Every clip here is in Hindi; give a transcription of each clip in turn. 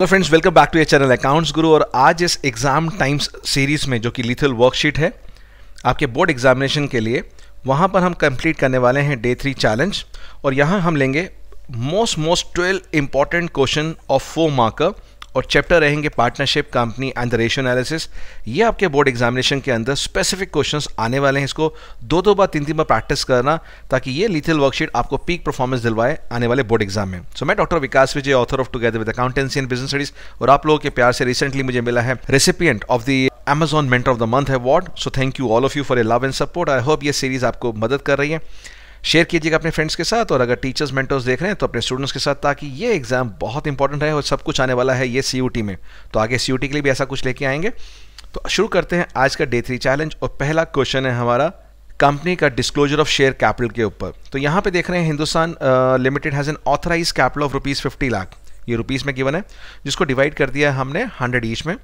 Hello friends welcome back to ये चैनल अकाउंट्स गुरु और आज इस एग्ज़ाम टाइम्स सीरीज़ में जो कि लिथल वर्कशीट है आपके बोर्ड एग्जामिनेशन के लिए वहां पर हम कंप्लीट करने वाले हैं डे थ्री चैलेंज और यहाँ हम लेंगे most most twelve important question of four marker और चैप्टर रहेंगे partnership company and the ratio analysis ये आपके बोर्ड एग्जामिनेशन के अंदर स्पेसिफिक क्वेश्चंस आने वाले हैं इसको दो दो बार तीन तीन बार प्रैक्टिस करना ताकि ये लिथिल वर्कशीट आपको पीक परफॉर्मेंस दिलवाए आने वाले बोर्ड एग्जाम में सो so, मैं doctor Vikas Vijay author of together with accountancy and business studies और आप लोगों के प्यार से रिसेंटली मुझे मिला है recipient of the Amazon mentor of the month award so thank you all of you for a love and support I hope ये सीरीज आपको मदद कर रही है शेयर कीजिएगा अपने फ्रेंड्स के साथ और अगर टीचर्स मेंटर्स देख रहे हैं तो अपने स्टूडेंट्स के साथ ताकि ये एग्ज़ाम बहुत इंपॉर्टेंट है और सब कुछ आने वाला है ये सी में तो आगे सी के लिए भी ऐसा कुछ लेके आएंगे तो शुरू करते हैं आज का डे थ्री चैलेंज और पहला क्वेश्चन है हमारा कंपनी का डिस्क्लोजर ऑफ शेयर कैपिटल के ऊपर तो यहाँ पे देख रहे हैं Hindustan limited has an authorise capital of rupees fifty lakh ये रुपीज़ में गिवन है जिसको डिवाइड कर दिया है हमने हंड्रेड ईच में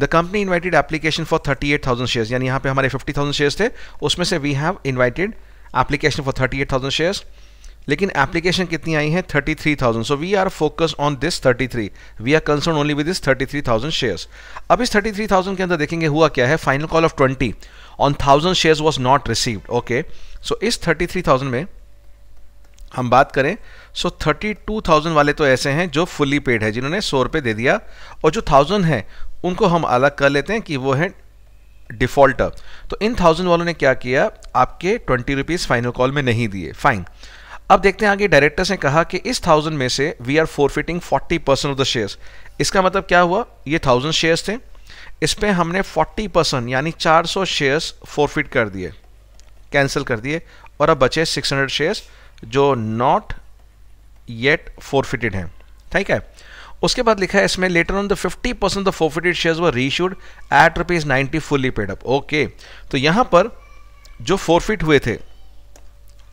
the company invited application for thirty eight thousand share यानी यहाँ पे हमारे फिफ्टी थाउजेंड शेयर थे उसमें से we have invited application for thirty eight thousand share लेकिन एप्लीकेशन कितनी आई है thirty three thousand so we are focus on this three we are concern only with this thousand shares अब इस थाउजेंड के अंदर देखेंगे हुआ क्या है final call of twenty on thousand shares was not received okay so इस थर्टी थ्री थाउजेंड में हम बात करें सो so थाउजेंड वाले तो ऐसे हैं जो फुली पेड है जिन्होंने सौ रुपये दे दिया और जो थाउजेंड है उनको हम अलग कर लेते हैं कि वो है डिफॉल्टर तो इन थाउजेंड वालों ने क्या किया आपके ट्वेंटी रुपीज़ फाइनल कॉल में नहीं दिए फाइन अब देखते हैं आगे डायरेक्टर्स ने कहा कि इस थाउजेंड में से we are forfeiting forty percent of the shares इसका मतलब क्या हुआ ये थाउजेंड शेयर्स थे इस पर हमने फोर्टी परसेंट यानी चार सौ शेयर्स फोरफिट कर दिए कैंसिल कर दिए और अब बचे सिक्स हंड्रेड शेयर्स जो नॉट येट फोरफिटेड हैं ठीक है उसके बाद लिखा है इसमें later on the fifty percent the forfeited share were reissued at rupees ninety fully paid up okay तो यहां पर जो फोरफिट हुए थे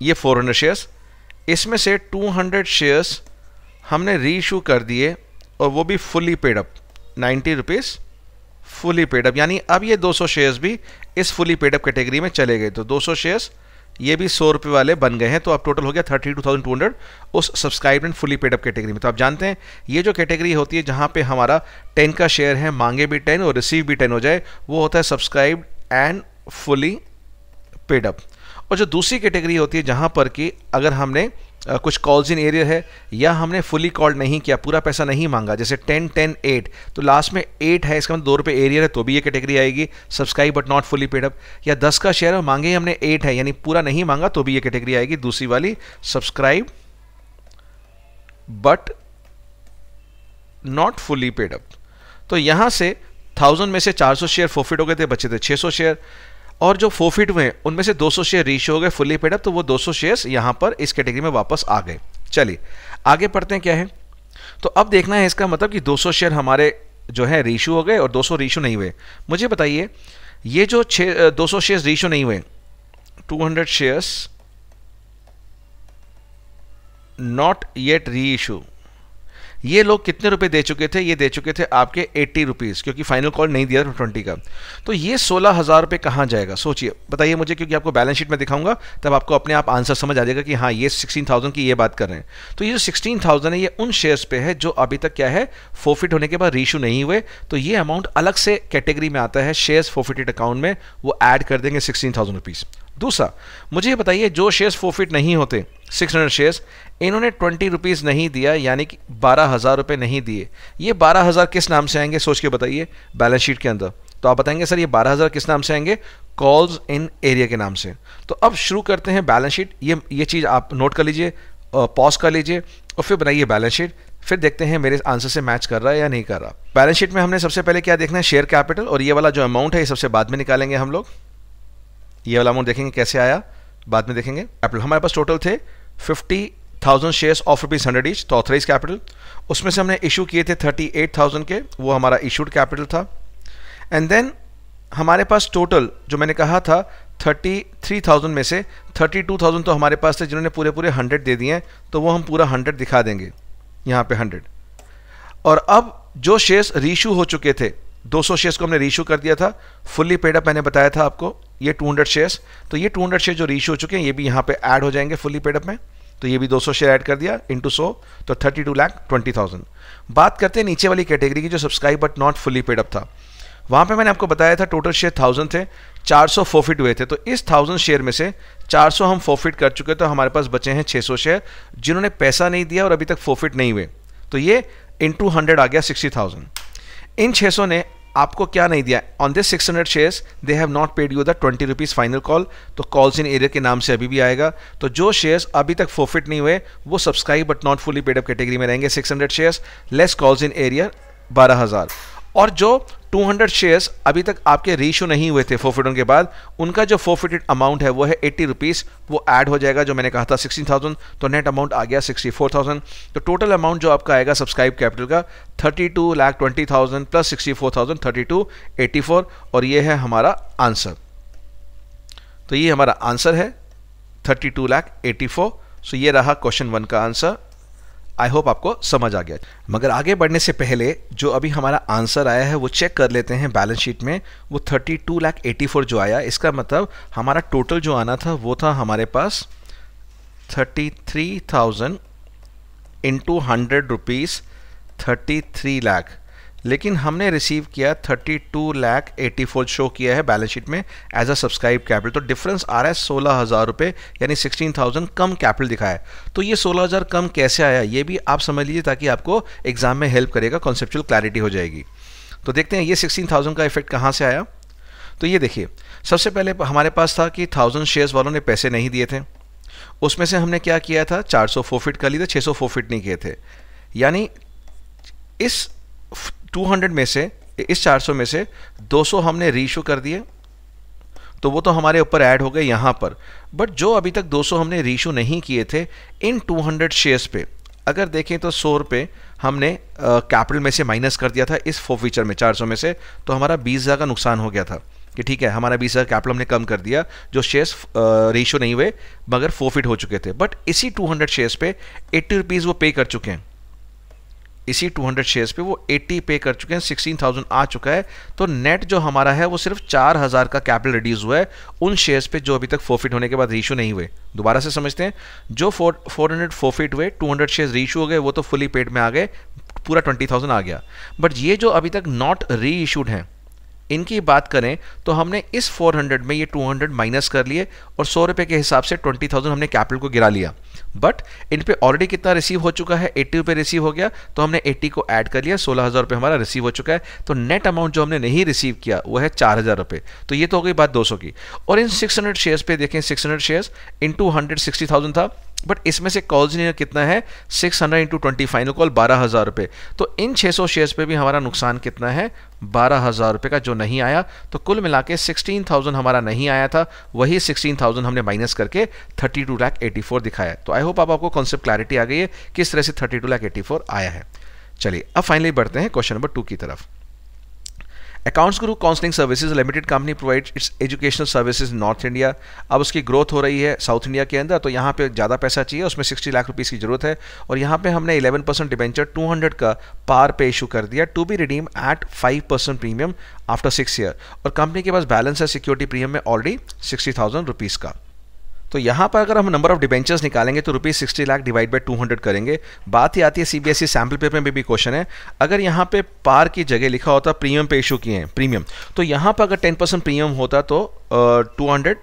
ये फोर हंड्रेड शेयर्स इसमें से टू हंड्रेड शेयर्स हमने रीशू कर दिए और वो भी fully paid up ninety rupees fully paid up यानी अब ये दो सौ शेयर्स भी इस फुली पेड अप कैटेगरी में चले गए तो दो सौ शेयर्स ये भी सौ रुपये वाले बन गए हैं तो अब टोटल हो गया thirty two thousand two hundred उस subscribe and fully paid up category में तो आप जानते हैं ये जो कैटेगरी होती है जहाँ पे हमारा टेन का शेयर है मांगे भी टेन और रिसीव भी टेन हो जाए वो होता है सब्सक्राइब एंड फुली पेडअप और जो दूसरी कैटेगरी होती है जहाँ पर कि अगर हमने कुछ कॉल्स इन एरियर है या हमने फुली कॉल नहीं किया पूरा पैसा नहीं मांगा जैसे टेन टेन एट तो लास्ट में एट है इसका मतलब दो रुपये एरियर है तो भी ये कैटेगरी आएगी subscribe but not fully paid up या दस का शेयर मांगे हमने एट है यानी पूरा नहीं मांगा तो भी ये कैटेगरी आएगी दूसरी वाली subscribe but not fully paid up तो यहाँ से थाउजेंड में से चार सौ शेयर फोफिट हो गए थे बचे थे सौ शेयर और जो फोफिट हुए उनमें से 200 शेयर रीश हो गए फुली पेडअप तो वो 200 शेयर्स यहां पर इस कैटेगरी में वापस आ गए चलिए आगे पढ़ते हैं क्या है तो अब देखना है इसका मतलब कि 200 शेयर हमारे जो है रीशू हो गए और 200 रीशू नहीं हुए मुझे बताइए ये जो छः दो सौ शेयर रीशू नहीं हुए 200 shares not yet reissue ये लोग कितने रुपए दे चुके थे ये दे चुके थे आपके एट्टी रुपीज़ क्योंकि फाइनल कॉल नहीं दिया था ट्वेंटी का तो ये सोलह हज़ार रुपये कहाँ जाएगा सोचिए बताइए मुझे क्योंकि आपको बैलेंस शीट में दिखाऊंगा तब आपको अपने आप आंसर समझ आ जाएगा कि हाँ ये सिक्सटीन थाउजेंड की ये बात कर रहे हैं तो ये जो सिक्सटीन थाउजेंड है ये उन शेयर्स पे है जो अभी तक क्या है फोफिट होने के बाद रीशू नहीं हुए तो ये अमाउंट अलग से कैटेगरी में आता है शेयर्स फोफिटेड अकाउंट में वो एड कर देंगे सिक्सटीन थाउजेंड रुपीज़ दूसरा मुझे ये बताइए जो शेयर्स फोफिट नहीं होते 600 शेयर्स इन्होंने ट्वेंटी रुपीज़ नहीं दिया यानी कि बारह हज़ार रुपये नहीं दिए ये बारह हज़ार किस नाम से आएंगे सोच के बताइए बैलेंस शीट के अंदर तो आप बताएंगे सर ये बारह हज़ार किस नाम से आएंगे कॉल्स इन एरिया के नाम से तो अब शुरू करते हैं बैलेंस शीट ये ये चीज़ आप नोट कर लीजिए पॉज कर लीजिए और फिर बनाइए बैलेंस शीट फिर देखते हैं मेरे आंसर से मैच कर रहा है या नहीं कर रहा बैलेंस शीट में हमने सबसे पहले क्या देखना है शेयर कैपिटल और ये वाला जो अमाउंट है ये सबसे बाद में निकालेंगे हम लोग ये वाला अमाउंट देखेंगे कैसे आया बाद में देखेंगे कैपिटल हमारे पास टोटल थे fifty thousand shares of rupees hundred each तो ऑथराइज कैपिटल उसमें से हमने इशू किए थे थर्टी एट थाउजेंड के वो हमारा इशूड कैपिटल था एंड देन हमारे पास टोटल जो मैंने कहा था थर्टी थ्री थाउजेंड में से थर्टी टू थाउजेंड तो हमारे पास थे जिन्होंने पूरे पूरे हंड्रेड दे दिए हैं तो वो हम पूरा हंड्रेड दिखा देंगे यहाँ पे हंड्रेड और अब जो शेयर्स रीशू हो चुके थे 200 शेयर्स को हमने रीशू कर दिया था फुल्ली पेडअप मैंने बताया था आपको ये 200 शेयर्स तो ये 200 शेयर जो रीशू हो चुके हैं ये भी यहाँ पे ऐड हो जाएंगे फुली पेडअप में तो ये भी 200 शेयर ऐड कर दिया इंटू सो तो 32 ट्वेंटी थाउजेंड बात करते हैं नीचे वाली कैटेगरी की जो subscribe but not fully paid up था वहाँ पे मैंने आपको बताया था टोटल शेयर थाउजेंड थे चार सौ फोफिट हुए थे तो इस थाउजेंड शेयर में से चार सौ हम फोफिट कर चुके तो हमारे पास बचे हैं सौ शेयर जिन्होंने पैसा नहीं दिया और अभी तक फोफिट नहीं हुए तो ये इंटू हंड्रेड आ गया सिक्सटी थाउजेंड इन सौ ने आपको क्या नहीं दिया on this 600 hundred shares they have not paid you the twenty rupees final call तो कॉल्स इन एरिया के नाम से अभी भी आएगा तो जो शेयर्स अभी तक फोफिट नहीं हुए वो subscribe but not fully paid up category में रहेंगे 600 shares less calls in arrear बारह हज़ार और जो 200 शेयर्स अभी तक आपके रीशू नहीं हुए थे फोफिट के बाद उनका जो फोफिटेड अमाउंट है वो है एट्टी रुपीज़ वो ऐड हो जाएगा जो मैंने कहा था थाउजेंड तो नेट अमाउंट आ गया सिक्सटी फोर थाउजेंड तो टोटल अमाउंट जो आपका आएगा सब्सक्राइब कैपिटल का thirty two lakh twenty thousand plus sixty four thousand thirty two eighty four और ये है हमारा आंसर तो ये हमारा आंसर है thirty two lakh eighty four so ये रहा क्वेश्चन वन का आंसर आई होप आपको समझ आ गया मगर आगे बढ़ने से पहले जो अभी हमारा आंसर आया है वो चेक कर लेते हैं बैलेंस शीट में वो thirty two lakh eighty four जो आया इसका मतलब हमारा टोटल जो आना था वो था हमारे पास thirty three thousand into hundred rupees thirty three lakh लेकिन हमने रिसीव किया thirty two lakh eighty four show किया है बैलेंस शीट में एज अ सब्सक्राइब कैपिटल तो डिफरेंस आ रहा है सोलह हज़ार रुपये यानी सिक्सटीन थाउजेंड कम कैपिटल दिखा है तो ये सोलह हज़ार कम कैसे आया ये भी आप समझ लीजिए ताकि आपको एग्जाम में हेल्प करेगा कॉन्सेप्चुअल क्लैरिटी हो जाएगी तो देखते हैं ये सिक्सटीन थाउजेंड का इफेक्ट कहाँ से आया तो ये देखिए सबसे पहले हमारे पास था कि थाउजेंड शेयर्स वालों ने पैसे नहीं दिए थे उसमें से हमने क्या किया था चार सौ फिट कर लिए थे छः सौ फिट नहीं किए थे यानी इस 200 में से इस 400 में से 200 हमने रीशो कर दिए तो वो तो हमारे ऊपर ऐड हो गए यहाँ पर बट जो अभी तक 200 हमने रीशो नहीं किए थे इन 200 शेयर्स पे अगर देखें तो सौ रुपये हमने कैपिटल में से माइनस कर दिया था इस फो फीचर में 400 में से तो हमारा बीस हज़ार का नुकसान हो गया था कि ठीक है हमारा बीस हज़ार कैपिटल हमने कम कर दिया जो शेयर्स रेशियो नहीं हुए मगर फोफिट हो चुके थे बट इसी 200 शेयर्स पे एट्टी रुपीज़ वो पे कर चुके हैं इसी 200 शेयर्स पे वो 80 पे कर चुके हैं 16,000 आ चुका है तो नेट जो हमारा है वो सिर्फ 4,000 का कैपिटल रिड्यूस हुआ है उन शेयर्स पे जो अभी तक फोफिट होने के बाद रीशू नहीं हुए दोबारा से समझते हैं जो फोर फोर हंड्रेड फोफिट हुए 200 शेयर्स रीशू हो गए वो तो फुली पेड में आ गए पूरा 20,000 आ गया बट ये जो अभी तक नॉट री इशूड हैं इनकी बात करें तो हमने इस 400 में ये 200 माइनस कर लिए और सौ रुपये के हिसाब से 20,000 हमने कैपिटल को गिरा लिया बट इन पे ऑलरेडी कितना रिसीव हो चुका है 80 रुपये रिसीव हो गया तो हमने 80 को ऐड कर लिया सोलह हज़ार रुपये हमारा रिसीव हो चुका है तो नेट अमाउंट जो हमने नहीं रिसीव किया वो है चार हज़ार रुपये तो ये तो हो गई बात सौ की और इन हंड्रेड शेयर्स पे देखें हंड्रेड शेयर्स इन टू था बट इसमें से कॉल्स ने कितना है 600 hundred into twenty final call बारह हज़ार रुपये तो इन 600 शेयर्स पर भी हमारा नुकसान कितना है बारह हज़ार रुपये का जो नहीं आया तो कुल मिला के सिक्सटीन थाउजेंड हमारा नहीं आया था वही सिक्सटीन थाउजेंड हमने माइनस करके thirty two lakh eighty four दिखाया तो आई होप आप आपको कॉन्सेप्ट क्लैरिटी आ गई है किस तरह से thirty two lakh eighty four आया है चलिए अब फाइनली बढ़ते हैं क्वेश्चन नंबर टू की तरफ accounts group counselling services limited company provide its educational services north India अब उसकी ग्रोथ हो रही है साउथ इंडिया के अंदर तो यहाँ पे ज़्यादा पैसा चाहिए उसमें 60 लाख रुपीज़ की जरूरत है और यहाँ पे हमने 11 परसेंट डिवेंचर 200 का पार पे इशू कर दिया to be redeem at five percent premium after six year और कंपनी के पास बैलेंस है सिक्योरिटी प्रीमियम में ऑलरेडी सिक्सटी थाउजेंड रुपीज़ का तो यहाँ पर अगर हम नंबर ऑफ डिबेंचर्स निकालेंगे तो rupees sixty lakh divide by two hundred करेंगे बात ही आती है सीबीएसई सैम्पल पेपर में भी क्वेश्चन है अगर यहाँ पे पार की जगह लिखा होता प्रीमियम पे इशू किए हैं प्रीमियम तो यहाँ पर अगर टेन परसेंट प्रीमियम होता तो two uh, hundred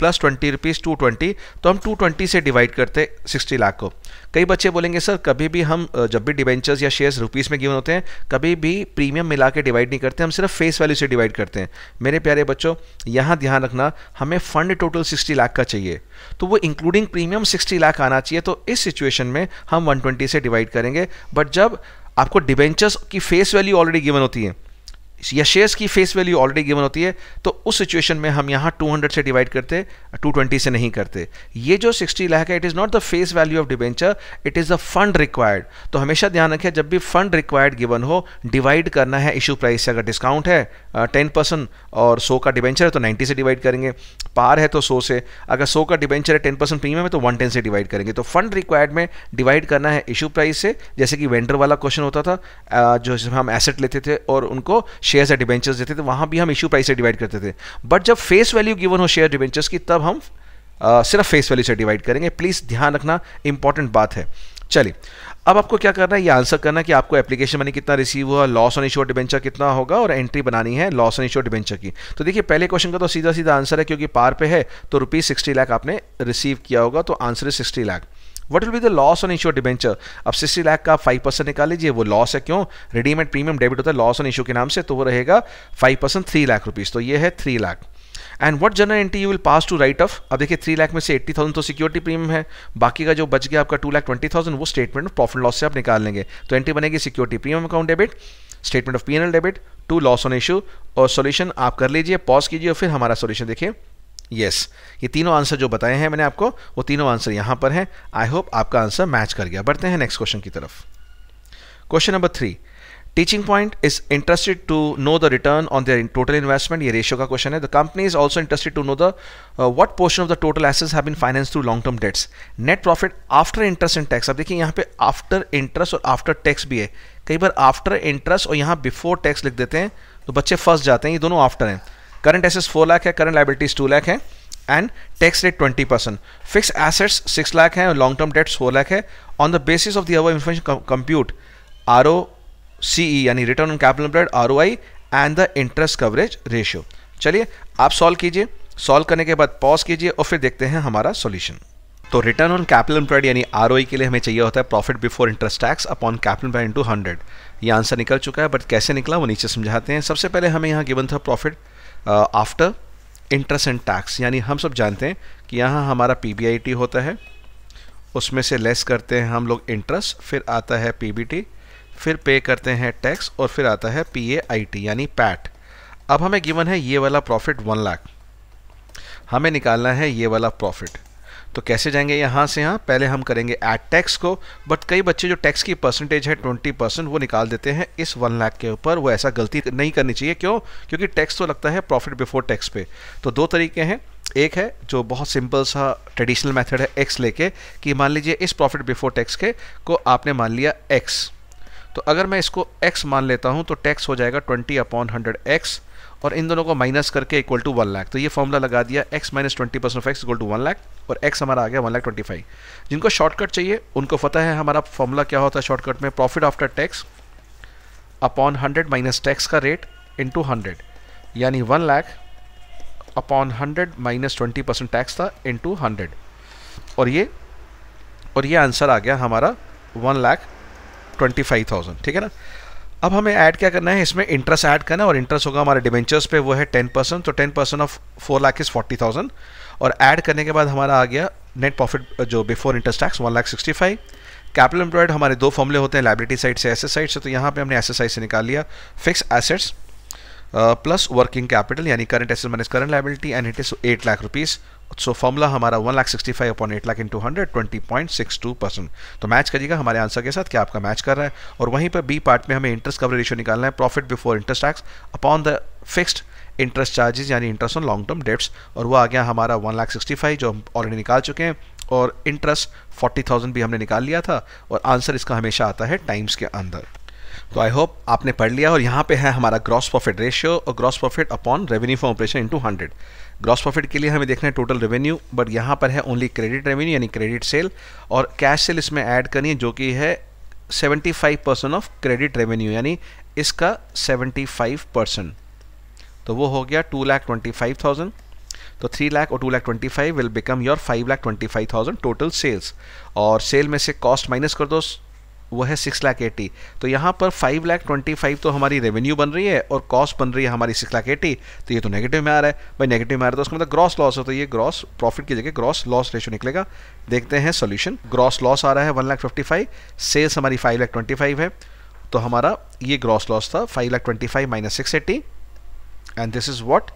plus twenty rupees two twenty तो हम टू ट्वेंटी से डिवाइड करते हैं सिक्सटी लाख को कई बच्चे बोलेंगे सर कभी भी हम जब भी डिवेंचर्स या शेयर्स रुपीज़ में गिवन होते हैं कभी भी प्रीमियम मिला के डिवाइड नहीं करते हम सिर्फ फेस वैल्यू से डिवाइड करते हैं मेरे प्यारे बच्चों यहाँ ध्यान रखना हमें फंड टोटल सिक्सटी लाख का चाहिए तो वो इंक्लूडिंग प्रीमियम सिक्सटी लाख आना चाहिए तो इस सिचुएशन में हम वन से डिवाइड करेंगे बट जब आपको डिवेंचर्स की फेस वैल्यू ऑलरेडी गिवन होती है या शेयर्स की फेस वैल्यू ऑलरेडी गिवन होती है तो उस सिचुएशन में हम यहाँ 200 से डिवाइड करते 220 से नहीं करते ये जो 60 लाख है it is not the face value of debenture it is the fund required तो हमेशा ध्यान रखें जब भी फंड रिक्वायर्ड गिवन हो डिवाइड करना है इशू प्राइस से अगर डिस्काउंट है टेन परसेंट और सौ का डिवेंचर है तो नाइन्टी से डिवाइड करेंगे पार है तो सौ से अगर सो का डिबेंचर है टेन परसेंट प्रीमियम है तो वन टेन से डिवाइड करेंगे तो फंड रिक्वायर्ड में डिवाइड करना है इशू प्राइस से जैसे कि वेंडर वाला क्वेश्चन होता था जो हम एसेट लेते थे और उनको शेयर्स या डिवेंचर्स देते थे तो वहाँ भी हम इशू प्राइस से डिवाइड करते थे बट जब फेस वैल्यू गिवन हो शेयर डिवेंचर्स की तब हम सिर्फ फेस वैल्यू से डिवाइड करेंगे प्लीज़ ध्यान रखना इंपॉर्टेंट बात है चलिए अब आपको क्या करना है ये आंसर करना कि आपको एप्लीकेशन मनी कितना रिसीव हुआ लॉस ऑन इश्योर डिबेंचर कितना होगा और एंट्री बनानी है लॉस ऑन इश्योर डिबेंचर की तो देखिए पहले क्वेश्चन का तो सीधा सीधा आंसर है क्योंकि पार पे है तो रुपीज़ सिक्सटी लाख आपने रिसीव किया होगा तो आंसर है sixty lakh what will be the loss on issue debenture अब सिक्सटी लाख का फाइव परसेंट निकाल लीजिए वो लॉस है क्यों रेडीमेड प्रीमियम डेबिट होता है लॉस ऑन इशू के नाम से तो वो रहेगा five percent three lakh rupees तो ये है three lakh and what journal entry you will pass to write off अब देखिए थ्री लाख में से एट्टी थाउजेंड तो सिक्योरिटी प्रीमियम है बाकी का जो बच गया आपका टू लाख ट्वेंटी थाउजेंड वो स्टेटमेंट ऑफ प्रॉफिट लॉस से आप निकाल लेंगे तो एंट्री बनेगी security premium account debit statement of P debit to loss on issue और सोल्यूशन आप कर लीजिए पॉज कीजिए और फिर हमारा सोल्यूशन देखिए यस yes. ये तीनों आंसर जो बताए हैं मैंने आपको वो तीनों आंसर यहां पर हैं आई होप आपका आंसर मैच कर गया बढ़ते हैं नेक्स्ट क्वेश्चन की तरफ question number three teaching point is interested to know the return on their total investment ये रेशियो का क्वेश्चन है the company is also interested to know the what portion of the total एसेज have been finance through long term debts net profit after interest and tax अब देखिए यहाँ पे आफ्टर इंटरेस्ट और आफ्टर टैक्स भी है कई बार आफ्टर इंटरेस्ट और यहाँ बिफोर टैक्स लिख देते हैं तो बच्चे फर्स्ट जाते हैं ये दोनों आफ्टर हैं करंट एसेट्स फोर लाख है करंट लाइबिलिटीज टू लाख है and tax rate twenty percent fix assets six lakh है और long term debts four lakh है on the basis of the our information compute R O C E यानी return on capital employed R O I and the interest coverage ratio चलिए आप सॉल्व कीजिए सॉल्व करने के बाद पॉज कीजिए और फिर देखते हैं हमारा सोल्यूशन तो रिटर्न ऑन कैपिटल एम्प्लॉयड यानी आर के लिए हमें चाहिए होता है profit before interest tax upon capital employ into hundred ये आंसर निकल चुका है बट कैसे निकला वो नीचे समझाते हैं सबसे पहले हमें यहाँ गिवन था profit after interest and tax यानी हम सब जानते हैं कि यहाँ हमारा पी होता है उसमें से लेस करते हैं हम लोग इंटरेस्ट फिर आता है पी फिर पे करते हैं टैक्स और फिर आता है पी यानी पैट अब हमें गिवन है ये वाला प्रॉफिट वन लाख हमें निकालना है ये वाला प्रॉफिट तो कैसे जाएंगे यहाँ से यहाँ पहले हम करेंगे एड टैक्स को बट कई बच्चे जो टैक्स की परसेंटेज है ट्वेंटी परसेंट वो निकाल देते हैं इस वन लाख के ऊपर वो ऐसा गलती नहीं करनी चाहिए क्यों क्योंकि टैक्स तो लगता है प्रॉफिट बिफोर टैक्स पे तो दो तरीके हैं एक है जो बहुत सिंपल सा ट्रेडिशनल मेथड है एक्स लेके कि मान लीजिए इस प्रॉफिट बिफोर टैक्स के को आपने मान लिया एक्स तो अगर मैं इसको एक्स मान लेता हूँ तो टैक्स हो जाएगा ट्वेंटी अपॉन हंड्रेड एक्स और इन दोनों को माइनस करके इक्वल टू वन लाख तो ये फॉर्मूला लगा दिया X minus twenty percent of X equal to one lakh और एक्स हमारा आ गया वन लाख ट्वेंटी फाइव जिनको शॉर्टकट चाहिए उनको पता है हमारा फॉर्मूला क्या होता है शॉर्टकट में profit after tax upon hundred minus tax का रेट इन टू हंड्रेड यानी one lakh upon hundred minus twenty percent tax था टू हंड्रेड और ये और ये आंसर आ गया हमारा one lakh twenty five thousand ठीक है ना अब हमें ऐड क्या करना है इसमें इंटरेस्ट ऐड करना है और इंटरेस्ट होगा हमारे डिवेंचर्स पे वो है टेन परसेंट तो ten percent of four lakh is forty thousand और ऐड करने के बाद हमारा आ गया नेट प्रॉफिट जो before interest tax one lakh sixty five capital employed हमारे दो फॉर्मले होते हैं लाइब्रेटी साइड से एस साइड से तो यहाँ पे हमने एस साइड से निकाल लिया fix assets plus working capital यानी current asset minus current liability and it is eight lakh rupees so formula हमारा one lakh sixty five upon eight lakh into hundred twenty point six two percent तो मैच करिएगा हमारे आंसर के साथ क्या आपका मैच कर रहा है और वहीं पर बी पार्ट में हमें इंटरेस्ट कवरेज रेशियो निकालना है profit before interest tax upon the fixed interest charges यानी interest on long term debts और वो आ गया हमारा वन लाख सिक्सटी फाइव जो हम ऑलरेडी निकाल चुके हैं और इंटरेस्ट फोर्टी थाउजेंड भी हमने निकाल लिया था और आंसर इसका हमेशा आता है टाइम्स के अंदर तो आई होप आपने पढ़ लिया और यहाँ पे है हमारा ग्रॉस प्रॉफिट रेशियो और gross profit upon revenue for operation into hundred gross profit के लिए हमें देखना है टोटल रेवेन्यू बट यहाँ पर है ओनली क्रेडिट रेवेन्यू यानी क्रेडिट सेल और कैश सेल इसमें ऐड करनी है जो कि है five percent of credit revenue यानी इसका फाइव परसेंट तो वो हो गया two lakh twenty five thousand तो थ्री लाख और two lakh twenty five will become your five lakh twenty five thousand total sales और सेल में से कॉस्ट माइनस कर दो वो है सिक्स लाख एटी तो यहाँ पर फाइव लाख ट्वेंटी फाइव तो हमारी रेवेन्यू बन रही है और कॉस्ट बन रही है हमारी सिक्स लाख एटी तो ये तो नेगेटिव में आ रहा है भाई नेगेटिव में आ रहा है तो उसका मतलब ग्रॉस लॉस है तो ये ग्रॉस प्रॉफिट की जगह ग्रॉस लॉस रेशो निकलेगा देखते हैं सोल्यूशन ग्रॉस लॉस आ रहा है one lakh fifty five sales हमारी फाइव लाख ट्वेंटी फाइव है तो हमारा ये ग्रॉस लॉस था five lakh twenty five minus six eighty and this is what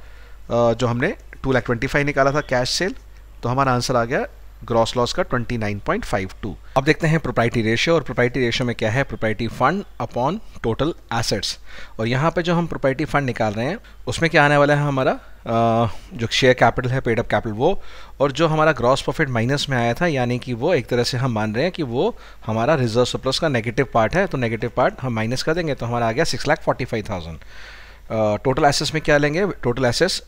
जो हमने टू लाख ट्वेंटी फाइव निकाला था कैश सेल तो हमारा आंसर आ गया ग्रॉस लॉस का 29.52 अब देखते हैं प्रोपर्टी रेशियो और प्रोपर्टी रेशियो में क्या है proprietary fund upon total assets और यहाँ पे जो हम प्रोपर्टी फंड निकाल रहे हैं उसमें क्या आने वाला है हमारा जो शेयर कैपिटल है पेड अप कैपिटल वो और जो हमारा ग्रॉस प्रॉफिट माइनस में आया था यानी कि वो एक तरह से हम मान रहे हैं कि वो हमारा रिजर्व सरप्लस का नेगेटिव पार्ट है तो नेगेटिव पार्ट हम माइनस कर देंगे तो हमारा आ गया six lakh forty five thousand total एसेस में क्या लेंगे टोटल एसेस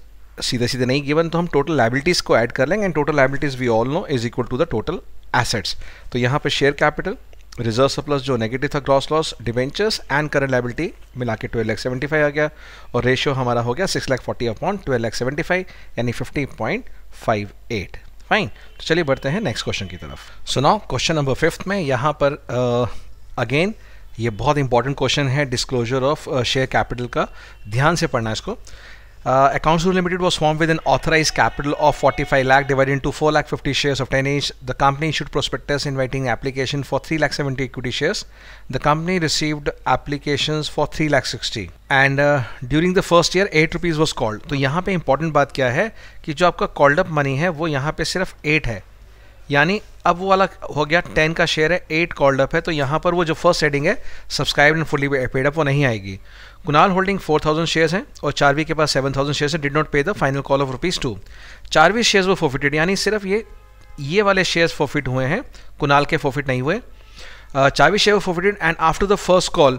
सीधे सीधे नहीं गिवन तो हम टोटल लाइबिलिटीज़ को ऐड कर लेंगे and total liabilities we all know is equal to the total assets तो यहाँ पे शेयर कैपिटल रिजर्व सप्लस जो नेगेटिव था gross loss debentures and current liability मिला के ट्वेल्व लैख सेवेंटी फाइव आ गया और रेशियो हमारा हो गया six lakh forty upon twelve lakh seventy five यानी fifty point five eight fine तो चलिए बढ़ते हैं नेक्स्ट क्वेश्चन की तरफ सुनाओ क्वेश्चन नंबर फिफ्थ में यहाँ पर अगेन uh, ये बहुत इंपॉर्टेंट क्वेश्चन है डिस्क्लोजर ऑफ शेयर कैपिटल का ध्यान से पढ़ना इसको Uh, accounts Limited was formed with an authorized capital of 45 lakh divided into 4 lakh 50 shares of 10 each. The company issued prospectus inviting application for 3 lakh 70 equity shares. The company received applications for 3 lakh 60 and during the first year eight rupees was called तो यहाँ पे इंपॉर्टेंट बात क्या है कि जो आपका कॉल्ड अप मनी है वो यहाँ पे सिर्फ एट है यानी अब वो वाला हो गया टेन का शेयर है एट कॉल्ड अप है तो यहाँ पर वो जो फर्स्ट हेडिंग है subscribe and fully paid up वो नहीं आएगी Kunal holding four thousand shares हैं और चारवी के पास सेवन थाउजेंड शेयर्स है did not pay the final call of rupees two Charvi shares वो फोफिटेड यानी सिर्फ ये ये वाले शेयर्स फोफिट हुए हैं कुनाल के फोफिट नहीं हुए Charvi share forfeited and after the first call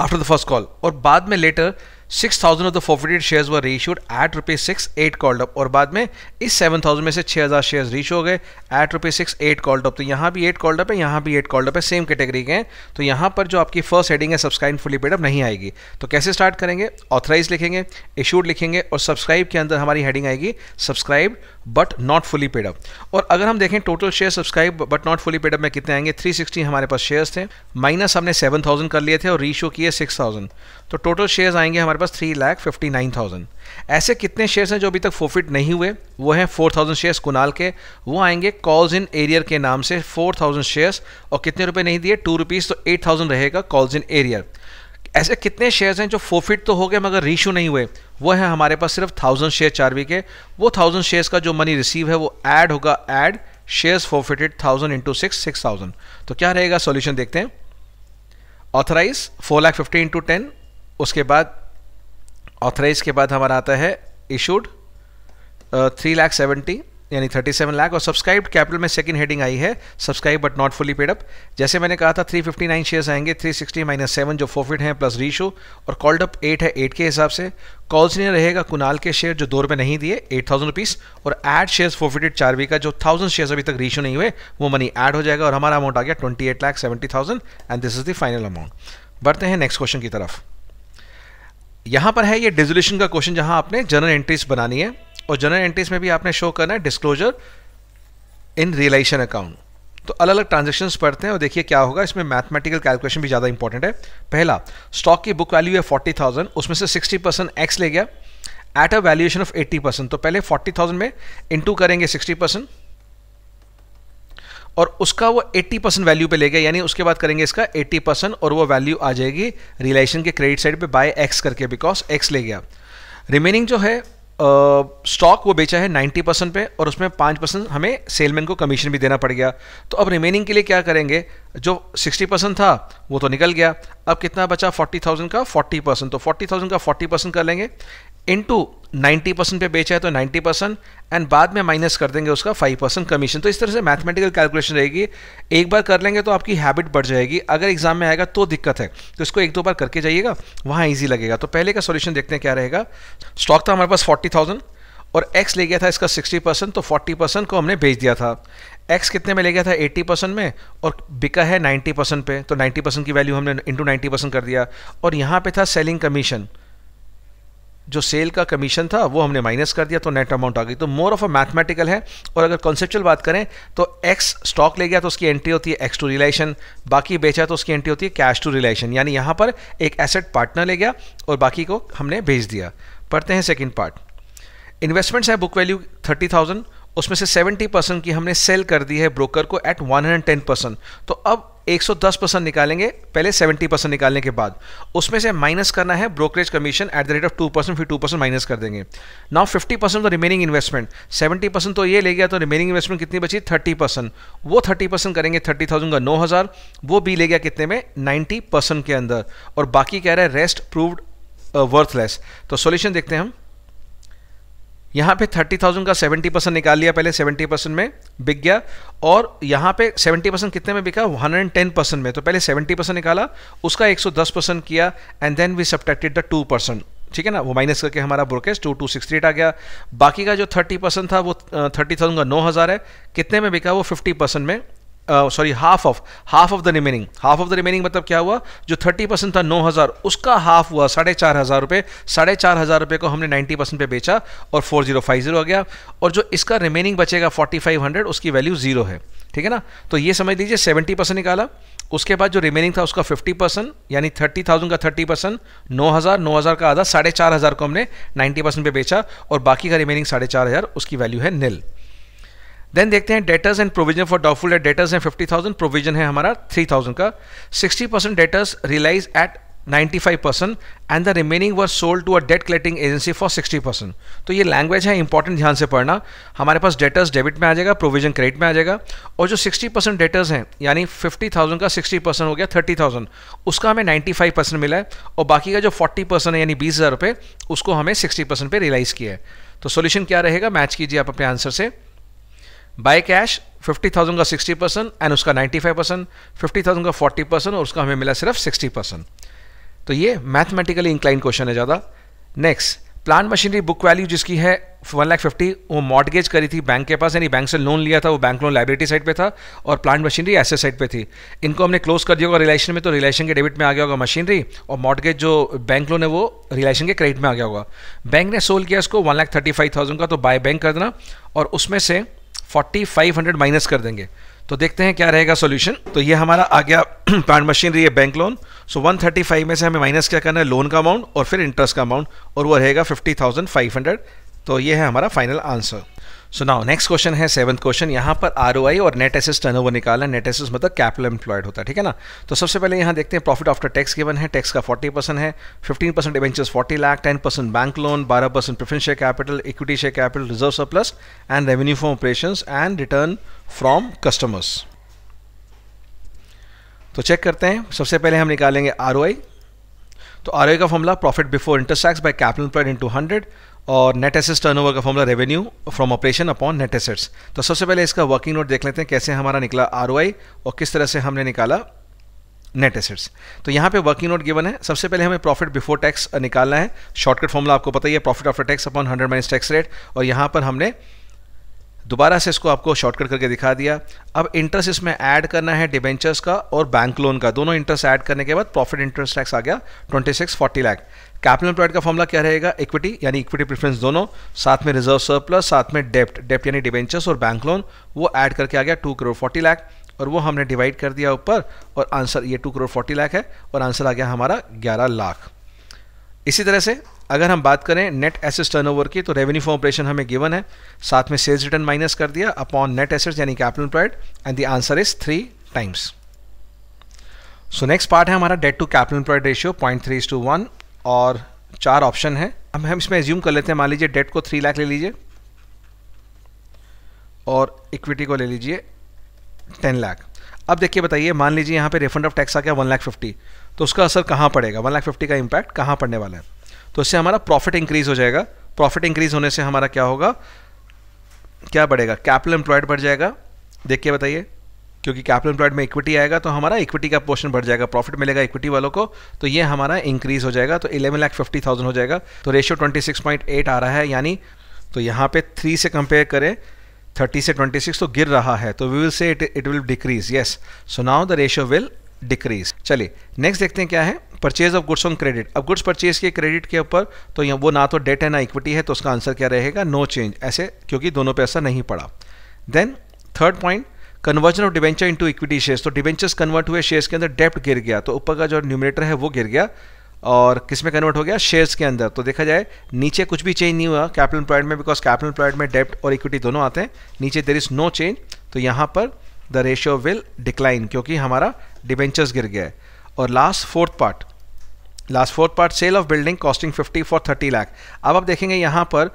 after the first call और बाद में later six thousand of the forfeited share were reissued at rupees six eight called up और बाद में इस सेवन थाउजेंड में से छः हज़ार शेयर रीच हो गए at rupees six eight called up तो यहाँ भी एट कॉल्ड अप है यहाँ भी एट कॉल्ड अप है सेम कैटेगरी के हैं तो यहाँ पर जो आपकी फर्स्ट हेडिंग है सब्सक्राइब फुली पेडअप नहीं आएगी तो कैसे स्टार्ट करेंगे ऑथराइज लिखेंगे इशूड लिखेंगे और सब्सक्राइब के अंदर हमारी हेडिंग आएगी subscribe but not fully paid up और अगर हम देखें total share subscribe but not fully paid up में कितने आएंगे सिक्सटी हमारे पास शेयर्स थे माइनस हमने सेवन थाउजेंड कर लिए थे और रीशो किए सिक्स थाउजेंड तो टोटल शेयर्स आएंगे हमारे हमारे पास three lakh fifty nine thousand ऐसे कितने शेयर्स हैं जो अभी तक फोफिट नहीं हुए वो हैं फोर थाउजेंड शेयर्स कुनाल के वो आएंगे कॉल्स इन एरियर के नाम से फोर थाउजेंड शेयर्स और कितने रुपए नहीं दिए टू रुपीज़ तो एट थाउजेंड रहेगा कॉल्स इन एरियर ऐसे कितने शेयर्स हैं जो फोफिट तो हो गए मगर रीशू नहीं हुए वो हैं हमारे पास सिर्फ थाउजेंड शेयर चारवी के वो थाउजेंड शेयर्स का जो मनी रिसीव है वो ऐड होगा add shares forfeited thousand into six six thousand तो क्या रहेगा सोल्यूशन देखते हैं authorise four lakh fifty into ten उसके बाद ऑथराइज के बाद हमारा आता है इशूड थ्री लाख सेवेंटी यानी थर्टी सेवन लाख और सब्सक्राइब कैपिटल में सेकंड हेडिंग आई है subscribe but not fully paid up जैसे मैंने कहा था थ्री फिफ्टी नाइन शेयर्स आएंगे थ्री सिक्सटी माइनस सेवन जो फोफिट हैं प्लस रीशो और कॉल्ड अप एट है एट के हिसाब से कॉल्स नहीं रहेगा कुनाल के शेयर जो दो रुपये नहीं दिए एट थाउजेंड रुपीज़ और एड शेयर्स फोफिटेड वी का जो थाउजेंड शेयर्स अभी तक रीशू नहीं हुए वो मनी एड हो जाएगा और हमारा अमाउंट आ गया twenty eight lakh seventy thousand and this is the final amount बढ़ते हैं नेक्स्ट क्वेश्चन की तरफ यहां पर है ये डिजोल्यूशन का क्वेश्चन जहां आपने जनरल एंट्रीज बनानी है और जनरल एंट्रीज में भी आपने शो करना है डिस्क्लोजर इन रियलाइजेशन अकाउंट तो अलग अलग ट्रांजेक्शन पढ़ते हैं और देखिए क्या होगा इसमें मैथमेटिकल कैलकुलेशन भी ज़्यादा इंपॉर्टेंट है पहला स्टॉक की बुक वैल्यू है फोर्टी थाउजेंड उसमें से सिक्सटी परसेंट एक्स ले गया at a valuation of eighty percent तो पहले फोर्टी थाउजेंड में इंटू करेंगे सिक्सटी परसेंट और उसका वो 80 परसेंट वैल्यू पे ले गए यानी उसके बाद करेंगे इसका 80 परसेंट और वो वैल्यू आ जाएगी रिलेशन के क्रेडिट साइड पे बाय एक्स करके बिकॉज एक्स ले गया रिमेनिंग जो है स्टॉक uh, वो बेचा है 90 परसेंट पे और उसमें 5 परसेंट हमें सेलमैन को कमीशन भी देना पड़ गया तो अब रिमेनिंग के लिए क्या करेंगे जो 60 परसेंट था वो तो निकल गया अब कितना बचा 40,000 का 40 परसेंट तो 40,000 का 40 परसेंट कर लेंगे इनटू 90 परसेंट पे बेचा है तो 90 परसेंट एंड बाद में माइनस कर देंगे उसका 5 परसेंट कमीशन तो इस तरह से मैथमेटिकल कैलकुलेशन रहेगी एक बार कर लेंगे तो आपकी हैबिट बढ़ जाएगी अगर एग्जाम में आएगा तो दिक्कत है तो इसको एक दो बार करके जाइएगा वहाँ ईजी लगेगा तो पहले का सोल्यूशन देखते हैं क्या रहेगा स्टॉक था हमारे पास फोर्टी और एक्स ले गया था इसका सिक्सटी परसेंट तो फोर्टी परसेंट को हमने बेच दिया था एक्स कितने में ले गया था एट्टी परसेंट में और बिका है नाइन्टी परसेंट पे तो नाइन्टी परसेंट की वैल्यू हमने इंटू नाइन्टी परसेंट कर दिया और यहाँ पे था सेलिंग कमीशन जो सेल का कमीशन था वो हमने माइनस कर दिया तो नेट अमाउंट आ गई तो मोर ऑफ अ मैथमेटिकल है और अगर कॉन्सेप्चुअल बात करें तो एक्स स्टॉक ले गया तो उसकी एंट्री होती है एक्स टू रिलेशन बाकी बेचा तो उसकी एंट्री होती है कैश टू रिलेशन यानी यहाँ पर एक एसेट पार्टनर ले गया और बाकी को हमने भेज दिया पढ़ते हैं सेकेंड पार्ट इन्वेस्टमेंट्स है बुक वैल्यू थर्टी थाउजेंड उसमें से सेवेंटी परसेंट की हमने सेल कर दी है ब्रोकर को at one hundred ten percent तो अब 110 परसेंट निकालेंगे पहले 70 परसेंट निकालने के बाद उसमें से माइनस करना है brokerage commission at the rate of 2 percent फिर 2 परसेंट माइनस कर देंगे नाउ 50 परसेंट तो रिमेनिंग इन्वेस्टमेंट 70 परसेंट तो ये ले गया तो रिमेनिंग इन्वेस्टमेंट कितनी बची 30 परसेंट वो 30 परसेंट करेंगे थाउजेंड का हज़ार वो भी ले गया कितने में नाइन्टी परसेंट के अंदर और बाकी कह रहा है रेस्ट प्रूव्ड वर्थलेस तो सोल्यूशन देखते हैं हम यहाँ पे 30,000 का 70 परसेंट निकाल लिया पहले 70 परसेंट में बिक गया और यहाँ पे 70 परसेंट कितने में बिका 110 परसेंट में तो पहले 70 परसेंट निकाला उसका 110 परसेंट किया and then we subtracted the 2 percent ठीक है ना वो माइनस करके हमारा brokerage two two six eight आ गया बाकी का जो थर्टी परसेंट था वो थर्टी थाउजेंड का नौ हज़ार है कितने में बिका वो फिफ्टी परसेंट में sorry half of half of the remaining half of the remaining मतलब क्या हुआ जो थर्टी परसेंट था नौ हज़ार उसका हाफ हुआ साढ़े चार हज़ार रुपये साढ़े चार हज़ार रुपये को हमने नाइन्टी परसेंट पे बेचा और फोर जीरो फाइव जीरो आ गया और जो इसका रिमेनिंग बचेगा फोर्टी फाइव हंड्रेड उसकी वैल्यू जीरो है ठीक है ना तो ये समझ लीजिए सेवेंटी परसेंट निकाला उसके बाद जो रिमेनिंग था उसका फिफ्टी परसेंट यानी थर्टी थाउजेंड का थर्टी परसेंट नौ हज़ार नौ हज़ार का आधा साढ़े चार हज़ार को हमने नाइन्टी परसेंट पे बेचा और बाकी का रिमेनिंग साढ़े चार हज़ार उसकी वैल्यू है नील देन देखते हैं debtors and provision for doubtful at debtors हैं थाउजेंड प्रोविजन है हमारा थ्री थाउजेंड का sixty percent debtors realise at five percent and the remaining were sold to a debt collecting agency for sixty percent तो ये लैंग्वेज है इंपॉर्टेंट ध्यान से पढ़ना हमारे पास डेटर्स डेबिट में आ जाएगा प्रोविजन क्रेडिट में आ जाएगा और जो सिक्सटी परसेंट डेटर्स हैं यानी फिफ्टी थाउजेंड का सिक्सटी परसेंट हो गया थर्टी थाउजेंड उसका हमें नाइन्टी फाइव परसेंट मिला है और बाकी का जो फोर्टी परसेंट है यानी बीस हज़ार रुपये उसको हमें सिक्सटी परसेंट पर रिलाइज़ किया है तो सोल्यूशन क्या रहेगा मैच कीजिए आप अपने आंसर से बाय कैश 50,000 का 60 परसेंट एंड उसका 95 परसेंट फिफ्टी का 40 परसेंट और उसका हमें मिला सिर्फ 60 परसेंट तो ये मैथमेटिकली इंक्लाइन क्वेश्चन है ज़्यादा next plant machinery book value जिसकी है वन लाख फिफ्टी वो मॉडगेज करी थी बैंक के पास यानी बैंक से लोन लिया था वो बैंक लोन लाइब्रेटी साइड पे था और प्लांट मशीनरी ऐसे साइड पे थी इनको हमने क्लोज कर दिया होगा रिलेशन में तो रिलेशन के डेबिट में आ गया होगा मशीनरी और मॉडगेज जो बैंक लोन है वो रिलेशन के क्रेडिट में आ गया होगा बैंक ने सोल किया इसको one lakh thirty five thousand का तो बाय बैंक कर देना और उसमें से फोर्टी फाइव हंड्रेड माइनस कर देंगे तो देखते हैं क्या रहेगा सॉल्यूशन तो ये हमारा आ गया प्लांट मशीनरी है बैंक लोन सो 135 में से हमें माइनस क्या करना है लोन का अमाउंट और फिर इंटरेस्ट का अमाउंट और वो रहेगा 50,500 तो ये है हमारा final answer so now next question है सेवंथ क्वेश्चन यहाँ पर आर और नेट एसेस टर्नओवर निकाला नेट एसेस मतलब कैपिटल एम्प्लॉयड होता है ठीक है ना तो सबसे पहले यहाँ देखते हैं प्रॉफिट आफ्टर टैक्स गिवन है टैक्स का 40 परसेंट है 15 percent debentures 40 lakh 10 percent bank loan 12 percent preference share capital equity share capital reserve surplus and revenue for operation and return from customers तो चेक करते हैं सबसे पहले हम निकालेंगे आर तो आर का formula profit before interest tax by capital into hundred और नेट एसेस टर्नओवर का formula revenue from operation upon net assets तो सबसे पहले इसका वर्किंग नोट देख लेते हैं कैसे हमारा निकला आर और किस तरह से हमने निकाला नेट एसेट्स तो यहाँ पे वर्किंग नोट गिवन है सबसे पहले हमें प्रॉफिट बिफोर टैक्स निकालना है शॉर्टकट फॉर्मूला आपको पता ही है profit after tax upon hundred minus tax rate और यहाँ पर हमने दोबारा से इसको आपको शॉर्टकट करके दिखा दिया अब इंटरेस्ट इसमें ऐड करना है डिबेंचर्स का और बैंक लोन का दोनों इंटरेस्ट ऐड करने के बाद प्रॉफिट इंटरेस्ट टैक्स आ गया twenty six forty lakh capital employed का फॉर्मला क्या रहेगा इक्विटी यानी इक्विटी प्रिफरेंस दोनों साथ में रिजर्व सरप्लस साथ में डेप्ट डेप्ट यानी डिवेंचर्स और बैंक लोन वो ऐड करके आ गया टू करोड़ फोर्टी लाख और वो हमने डिवाइड कर दिया ऊपर और आंसर ये टू करोड़ फोर्टी लाख है और आंसर आ गया हमारा ग्यारह लाख इसी तरह से अगर हम बात करें नेट एसेट्स टर्नओवर की तो रेवेन्यू फॉर ऑपरेशन हमें गिवन है साथ में सेल्स रिटर्न माइनस कर दिया अपॉन नेट एसेट्स यानी capital employed and the answer is three times so next part है हमारा debt to capital employed ratio point three two one और चार ऑप्शन हैं अब हम इसमें एज्यूम कर लेते हैं मान लीजिए डेट को थ्री लाख ले लीजिए और इक्विटी को ले लीजिए टेन लाख अब देखिए बताइए मान लीजिए यहाँ पे रिफंड ऑफ टैक्स आ गया वन लाख फिफ्टी तो उसका असर कहाँ पड़ेगा वन लाख फिफ्टी का इम्पैक्ट कहाँ पड़ने वाला है तो इससे हमारा प्रॉफिट इंक्रीज हो जाएगा प्रॉफिट इंक्रीज होने से हमारा क्या होगा क्या बढ़ेगा कैपिटल एम्प्लॉयड बढ़ जाएगा देखिए बताइए क्योंकि कैपिटल एम्प्लॉयड में इक्विटी आएगा तो हमारा इक्विटी का पोर्शन बढ़ जाएगा प्रॉफिट मिलेगा इक्विटी वालों को तो ये हमारा इंक्रीज हो जाएगा तो इलेवन लाख फिफ्टी थाउजेंड हो जाएगा तो ratio twenty six point eight आ रहा है यानी तो यहाँ पे थ्री से कंपेयर करें थर्टी से ट्वेंटी सिक्स तो गिर रहा है तो we will say it it will decrease yes so now the ratio will decrease चलिए नेक्स्ट देखते हैं क्या है purchase of goods on credit अब गुड्स परचेज के क्रेडिट के ऊपर तो वो ना तो डेट है ना इक्विटी है तो उसका आंसर क्या रहेगा नो चेंज ऐसे क्योंकि दोनों पे असर नहीं पड़ा then third point conversion of debenture into equity shares तो डिवेंचर्स कन्वर्ट हुए शेयर्स के अंदर डेप्ट गिर गया तो ऊपर का जो न्यूमिनेटर है वो गिर गया और किस में कन्वर्ट हो गया शेयर्स के अंदर तो देखा जाए नीचे कुछ भी चेंज नहीं हुआ कैपिटल एम्प्लॉयड में बिकॉज कैपिटल एम्प्लॉयड में डेप्ट और इक्विटी दोनों आते हैं नीचे देर इज़ नो चेंज तो यहाँ पर द रेशियो विल डिक्लाइन क्योंकि हमारा डिवेंचर्स गिर गया है और last fourth part last fourth part sale of building costing fifty for thirty lakh अब आप देखेंगे यहाँ पर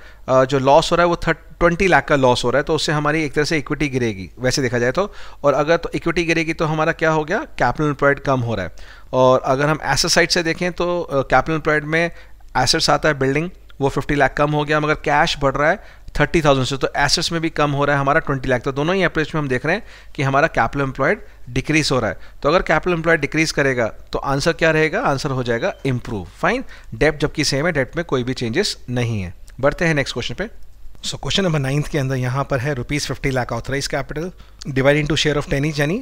जो लॉस हो रहा है वो थर्ट ट्वेंटी लाख का लॉस हो रहा है तो उससे हमारी एक तरह से इक्विटी गिरेगी वैसे देखा जाए तो और अगर तो इक्विटी गिरेगी तो हमारा क्या हो गया कैपिटल एम्प्लॉयड कम हो रहा है और अगर हम एसेट साइड से देखें तो कैपिटल एम्प्लॉयड में एसेट्स आता है बिल्डिंग वो फिफ्टी लाख कम हो गया मगर कैश बढ़ रहा है थर्टी थाउजेंड से तो एसेट्स में भी कम हो रहा है हमारा ट्वेंटी लाख तो दोनों ही अप्रोच में हम देख रहे हैं कि हमारा कैपिटल एम्प्लॉयड डिक्रीज हो रहा है तो अगर कैपिटल एम्प्लॉय डिक्रीज करेगा तो आंसर क्या रहेगा आंसर हो जाएगा इंप्रूव फाइन डेप्ट जबकि सेम है डेप्ट में कोई भी चेंजेस नहीं है बढ़ते हैं नेक्स्ट क्वेश्चन पे सो क्वेश्चन नंबर नाइन्थ के अंदर यहाँ पर है rupees fifty lakh authorised capital divide into share of ten each यानी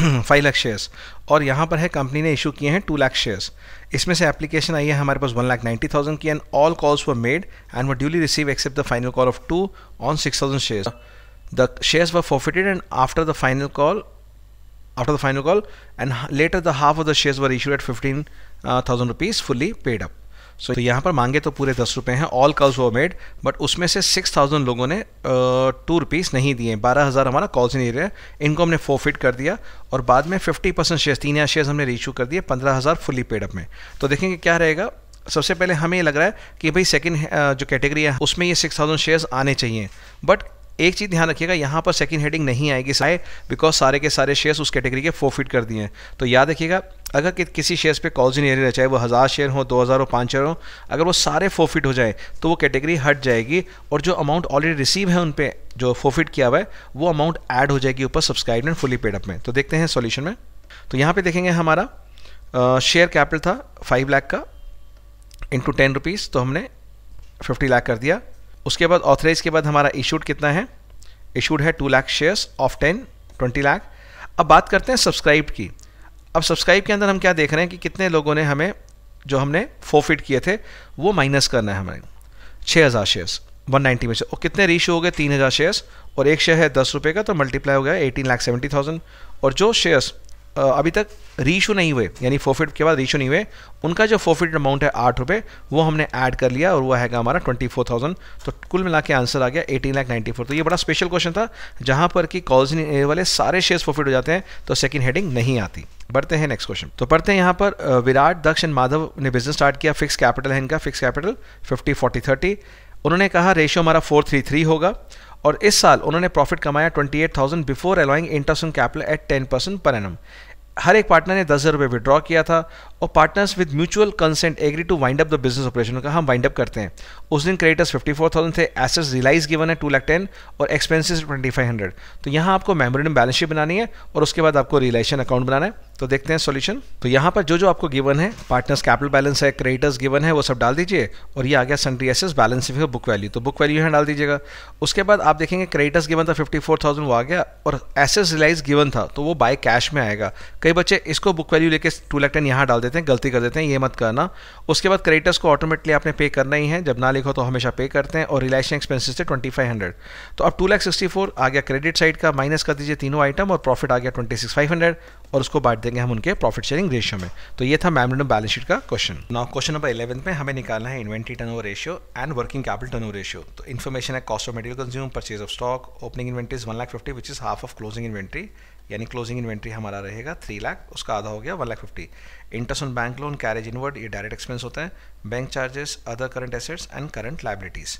फाइव लाख शेयर्स और यहाँ पर है कंपनी ने इशू किए हैं टू लाख शेयर्स इसमें से एप्लीकेशन आई है हमारे पास वन लाख नाइन्टी थाउजेंड की and all calls were made and वो duly receive except the final call of two on six thousand shares the shares were forfeited and after the final call after the final call and later the half of the shares were issued at 15,000 uh, rupees fully paid up. So so, तो यहाँ पर मांगे तो पूरे दस रुपये हैं ऑल कॉल्स वो मेड बट उसमें से सिक्स थाउजेंड लोगों ने टू uh, रुपीज़ नहीं दिए बारह हज़ार हमारा कॉल्स नहीं रहे इनको हमने फोर फिट कर दिया और बाद में फिफ्टी परसेंट शेयर तीन हज़ार शेयर हमने रीशू कर दिए पंद्रह हज़ार फुली पेडअप में तो देखेंगे क्या रहेगा सबसे पहले हमें ये लग रहा है कि भाई सेकंड uh, जो कैटेगरी है उसमें ये सिक्स थाउजेंड शेयर्स आने चाहिए बट एक चीज़ ध्यान रखिएगा यहाँ पर सेकंड हेडिंग नहीं आएगी सारे बिकॉज सारे के सारे शेयर्स उस कैटेगरी के फोफिट कर दिए हैं तो याद रखिएगा अगर कि, किसी शेयर्स पे कॉल्स नहीं रहे चाहे वो हज़ार शेयर हो दो हज़ार हो पाँच हज़ार हो अगर वो सारे फोफिट हो जाए तो वो कैटेगरी हट जाएगी और जो अमाउंट ऑलरेडी रिसीव है उन पर जो फोफिट किया हुआ है वो अमाउंट ऐड हो जाएगी ऊपर सब्सक्राइब एंड फुली पेडअप में तो देखते हैं सोल्यूशन में तो यहाँ पर देखेंगे हमारा शेयर कैपिटल था फाइव लाख का इंटू टेन रुपीज़ तो हमने फिफ्टी लाख कर दिया उसके बाद ऑथराइज के बाद हमारा इशूड कितना है इशूड है two lakh shares of ten twenty lakh अब बात करते हैं सब्सक्राइब की अब सब्सक्राइब के अंदर हम क्या देख रहे हैं कि कितने लोगों ने हमें जो हमने फोफिट किए थे वो माइनस करना है हमें छः हज़ार शेयर्स वन नाइन्टी में से और कितने रीशो हो गए तीन हज़ार शेयर्स और एक शेयर है दस रुपये का तो मल्टीप्लाई हो गया एटीन लाख सेवेंटी थाउजेंड और जो शेयर्स अभी तक रीशू नहीं हुए यानी फोफिट के बाद रीशू नहीं हुए उनका जो फोफिट अमाउंट है आठ रुपये वो हमने ऐड कर लिया और वो है हमारा ट्वेंटी फोर थाउजेंड तो कुल मिला के आंसर आ गया एटीन लाख नाइन्टी फोर तो ये बड़ा स्पेशल क्वेश्चन था जहाँ पर कि कॉल्सिन वाले सारे शेयर्स फोफिट हो जाते हैं तो सेकेंड हेडिंग नहीं आती बढ़ते हैं नेक्स्ट क्वेश्चन तो पढ़ते हैं यहाँ पर विराट दक्ष एंड माधव ने बिजनेस स्टार्ट किया फिक्स कैपिटल है इनका fix capital fifty forty thirty उन्होंने कहा रेशियो हमारा फोर थ्री थ्री होगा और इस साल उन्होंने प्रॉफिट कमाया 28,000 before allowing interest on capital at 10 percent per annum हर एक पार्टनर ने दस हज़ार रुपये विड्रॉ किया था और partners with mutual consent agree to wind up the business operation का हम वाइंड अप करते हैं उस दिन क्रेडिटर्स 54,000 थे एसेट्स रिलाइज गिवन है टू लाख टेन और ट्वेंटी फाइव हंड्रेड तो यहाँ आपको मेमोरेंडम बैलेंस शीट बनानी है और उसके बाद आपको रिलेशन अकाउंट बनाना है तो देखते हैं सॉल्यूशन तो यहाँ पर जो जो आपको गिवन है पार्टनर्स कैपिटल बैलेंस है क्रेडिटर्स गिवन है वो सब डाल दीजिए और ये आ गया सन्ड्री एसेस बैलेंस भी बुक वैल्यू तो बुक वैल्यू यहाँ डाल दीजिएगा उसके बाद आप देखेंगे क्रेडिटर्स गिवन था 54,000 वो आ गया और एसेस रिलाइज गिवन था तो वो बाय कैश में आएगा कई बच्चे इसको बुक वैल्यू लेके टू लैक टेन यहाँ डाल देते हैं गलती कर देते हैं ये मत करना उसके बाद क्रेडिटर्स को ऑटोमेटिकली आपने पे करना ही है जब ना लिखो तो हमेशा पे करते हैं और रिलायंस एक्सपेंसिस थे ट्वेंटी फाइव हंड्रेड तो अब टू सिक्सटी फोर आ गया क्रेडिट साइड का माइनस कर दीजिए तीनों आइटम और प्रॉफिट आ गया ट्वेंटी और उसको बांट देंगे हम उनके प्रॉफिट शेयरिंग रेशियो में तो ये था मैम बैलेंस शीट का question now question number eleven में हमें निकालना है inventory turnover ratio and working capital turnover ratio तो इन्फॉर्मेशन है cost of material consume purchase of stock opening inventory one lakh fifty which is half of closing inventory यानी क्लोजिंग इन्वेंट्री हमारा रहेगा थ्री लाख उसका आधा हो गया one lakh fifty interest on bank loan carriage inward ये डायरेक्ट एक्सपेंस होते हैं bank charges other current assets and current liabilities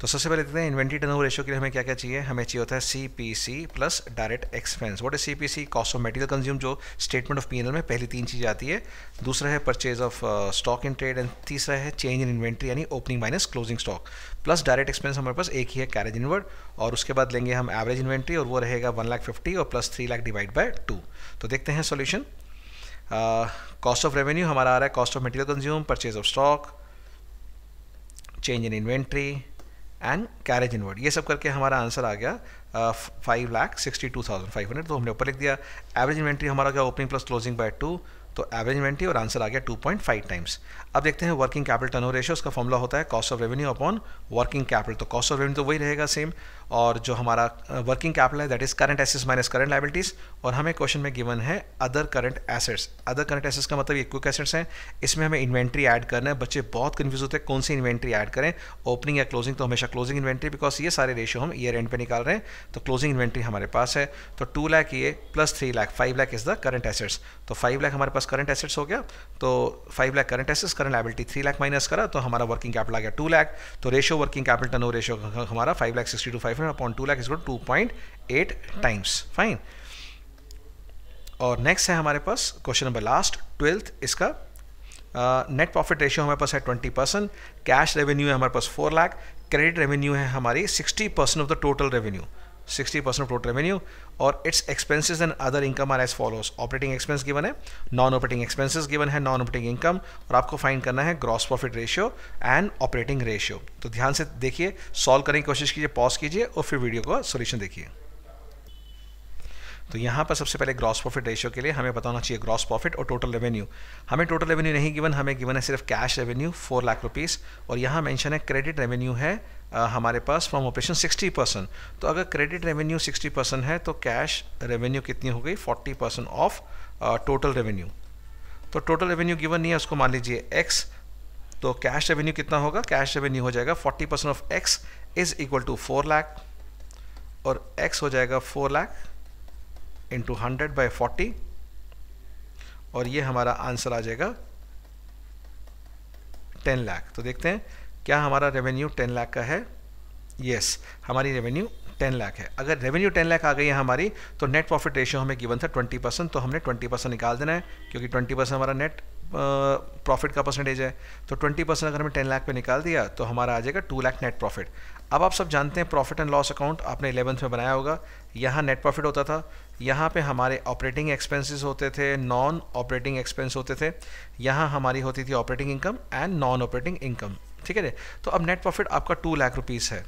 तो सबसे पहले देखते हैं इन्वेंट्री टर्नओवर रेशियो के लिए हमें क्या क्या चाहिए हमें चाहिए होता है C P C plus direct expense what is C P C cost of material consume जो स्टेटमेंट ऑफ पी में पहली तीन चीज़ आती है दूसरा है purchase of stock in trade and तीसरा है चेंज इन इन्वेंट्री यानी opening minus closing stock plus direct expense हमारे पास एक ही है कैरेज इनवर्ड और उसके बाद लेंगे हम एवरेज इन्वेंट्री और वो रहेगा वन लाख फिफ्टी और plus three lakh divide by two तो देखते हैं सोल्यूशन कॉस्ट ऑफ रेवेन्यू हमारा आ रहा है cost of material consume purchase of stock change in inventory and carriage inward ये सब करके हमारा आंसर आ गया five lakh sixty two thousand five hundred तो हमने ऊपर लिख दिया एवरेज इन्वेंट्री हमारा क्या opening plus closing by two तो एवरेज इन्वेंट्री और आंसर आ गया टू पॉइंट फाइव टाइम्स अब देखते हैं वर्किंग कैपिटल टर्नओवर रेशियो उसका फॉर्मला होता है cost of revenue upon working capital तो कॉस्ट ऑफ रेवेन्यू तो वही रहेगा सेम और जो हमारा वर्किंग uh, कैपिटल है that is current assets minus current liabilities और हमें क्वेश्चन में गिवन है other current assets other current assets का मतलब ये क्विक एसेट्स हैं इसमें हमें इन्वेंट्री ऐड करना है बच्चे बहुत कन्फ्यूज होते हैं कौन सी इन्वेंट्री ऐड करें ओपनिंग या क्लोजिंग तो हमेशा क्लोजिंग इन्वेंट्री बिकॉज ये सारे रेशियो हम ईयर एंड पे निकाल रहे हैं तो क्लोजिंग इन्वेंट्री हमारे पास है तो टू लैख ये plus three lakh five lakh is the current assets तो फाइव लैख हमारे पास करंट एसेट्स हो गया तो five lakh current assets current liability three lakh minus करा तो हमारा वर्किंग कैपिटल आ गया टू लैख तो ratio working capital turn ratio हमारा five lakh sixty two five hundred upon two lakh is two point eight times fine और नेक्स्ट है हमारे पास क्वेश्चन नंबर लास्ट ट्वेल्थ इसका नेट प्रॉफिट रेशियो हमारे पास है ट्वेंटी परसेंट कैश रेवेन्यू है हमारे पास फोर लाख क्रेडिट रेवेन्यू है हमारी sixty percent of the total revenue 60% percent total revenue और it's expenses and other income are as follows operating expense given है नॉन ऑपरेटिंग एक्सपेंसिस गिवन है नॉन ऑपरेटिंग इनकम और आपको फाइंड करना है gross profit ratio and operating ratio तो ध्यान से देखिए सॉल्व करने की कोशिश कीजिए पॉज कीजिए और फिर वीडियो का सोल्यूशन देखिए तो यहाँ पर सबसे पहले ग्रॉस प्रॉफिट रेशियो के लिए हमें बताना चाहिए ग्रॉस प्रॉफिट और टोटल रेवेन्यू हमें टोटल रेवेन्यू नहीं गिवन हमें गिवन है सिर्फ cash revenue four lakh rupees और यहाँ मेंशन है क्रेडिट रेवेन्यू है हमारे पास फ्रॉम ऑपरेशन 60 परसेंट तो अगर क्रेडिट रेवेन्यू 60 परसेंट है तो कैश रेवेन्यू कितनी हो गई 40 परसेंट ऑफ टोटल रेवेन्यू तो टोटल रेवेन्यू गिवन नहीं है उसको मान लीजिए एक्स तो कैश रेवेन्यू कितना होगा कैश रेवेन्यू हो जाएगा 40 percent of x is equal to four lakh और एक्स हो जाएगा four lakh into hundred by forty और ये हमारा आंसर आ जाएगा टेन लाख तो देखते हैं क्या हमारा रेवेन्यू टेन लाख का है यस yes, हमारी रेवेन्यू टेन लाख है अगर रेवेन्यू टेन लाख आ गई है हमारी तो नेट प्रॉफिट रेशियो हमें गिवन था ट्वेंटी परसेंट तो हमने ट्वेंटी परसेंट निकाल देना है क्योंकि ट्वेंटी परसेंट हमारा नेट प्रॉफिट का परसेंटेज है तो ट्वेंटी परसेंट अगर हमें टेन लाख पे निकाल दिया तो हमारा आ जाएगा टू लाख नेट प्रॉफिट अब आप सब जानते हैं प्रॉफिट एंड लॉस अकाउंट आपने इलेवंथ में बनाया होगा यहाँ नेट प्रॉफिट होता था यहाँ पे हमारे ऑपरेटिंग एक्सपेंसेस होते थे नॉन ऑपरेटिंग एक्सपेंस होते थे यहाँ हमारी होती थी operating income and non operating income ठीक है तो अब नेट प्रॉफिट आपका टू लाख रुपीज़ है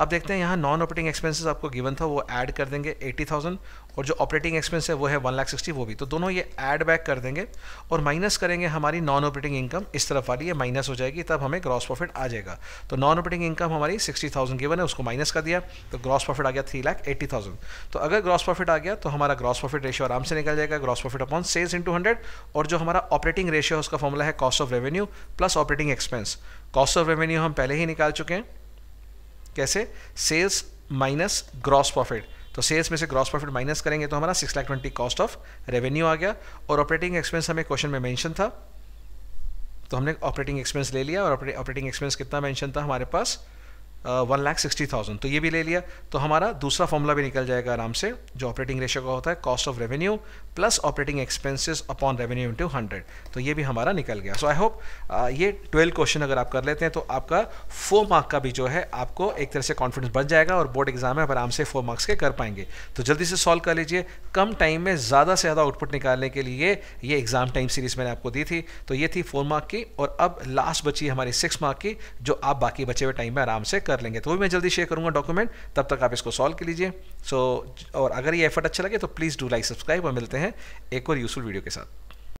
अब देखते हैं यहाँ नॉन ऑपरेटिंग एक्सपेंसेस आपको गिवन था वो ऐड कर देंगे 80,000 और जो ऑपरेटिंग एक्सपेंस है वो है वन लाख सिक्सटी वो भी तो दोनों ये ऐड बैक कर देंगे और माइनस करेंगे हमारी नॉन ऑपरेटिंग इनकम इस तरफ वाली ये माइनस हो जाएगी तब हमें ग्रॉस प्रॉफिट आ जाएगा तो नॉन ऑपरेटिंग इनकम हमारी सिक्सटी थाउजेंड गिवन है उसको माइनस कर दिया तो ग्रॉस प्रॉफिट आ गया थ्री लाख एट्टी थाउजेंड तो अगर ग्रॉस प्रॉफिट आ गया तो हमारा ग्रॉस प्रॉफिट रेशियो आराम से निकल जाएगा gross profit upon sales into hundred और जो हमारा ऑपरेटिंग रेशियो उसका फॉर्मूला है cost of revenue plus operating expense cost of revenue हम पहले ही निकाल चुके हैं कैसे सेल्स माइनस ग्रॉस प्रॉफिट तो सेल्स में से ग्रॉस प्रॉफिट माइनस करेंगे तो हमारा six lakh twenty cost of revenue आ गया और ऑपरेटिंग एक्सपेंस हमें क्वेश्चन में मेंशन था तो हमने ऑपरेटिंग एक्सपेंस ले लिया और ऑपरेटिंग एक्सपेंस कितना मेंशन था हमारे पास वन लाख सिक्सटी थाउजेंड तो ये भी ले लिया तो हमारा दूसरा फॉर्मूला भी निकल जाएगा आराम से जो ऑपरेटिंग रेशियो का होता है cost of revenue plus operating expenses upon revenue into hundred तो ये भी हमारा निकल गया सो आई होप ये ट्वेल्व क्वेश्चन अगर आप कर लेते हैं तो आपका फोर मार्क का भी जो है आपको एक तरह से कॉन्फिडेंस बढ़ जाएगा और बोर्ड एग्जाम में आप आराम से फोर मार्क्स के कर पाएंगे तो जल्दी से सॉल्व कर लीजिए कम टाइम में ज़्यादा से ज़्यादा आउटपुट निकालने के लिए ये एग्जाम टाइम सीरीज मैंने आपको दी थी तो ये थी फोर मार्क की और अब लास्ट बची हमारी सिक्स मार्क की जो आप बाकी बचे हुए टाइम में आराम से कर लेंगे तो वो भी मैं जल्दी शेयर करूँगा डॉक्यूमेंट तब तक आप इसको सॉल्व कर लीजिए सो और अगर ये एफर्ट अच्छा लगे तो प्लीज़ डू लाइक सब्सक्राइब और मिलते हैं हैं एक और यूजफुल वीडियो के साथ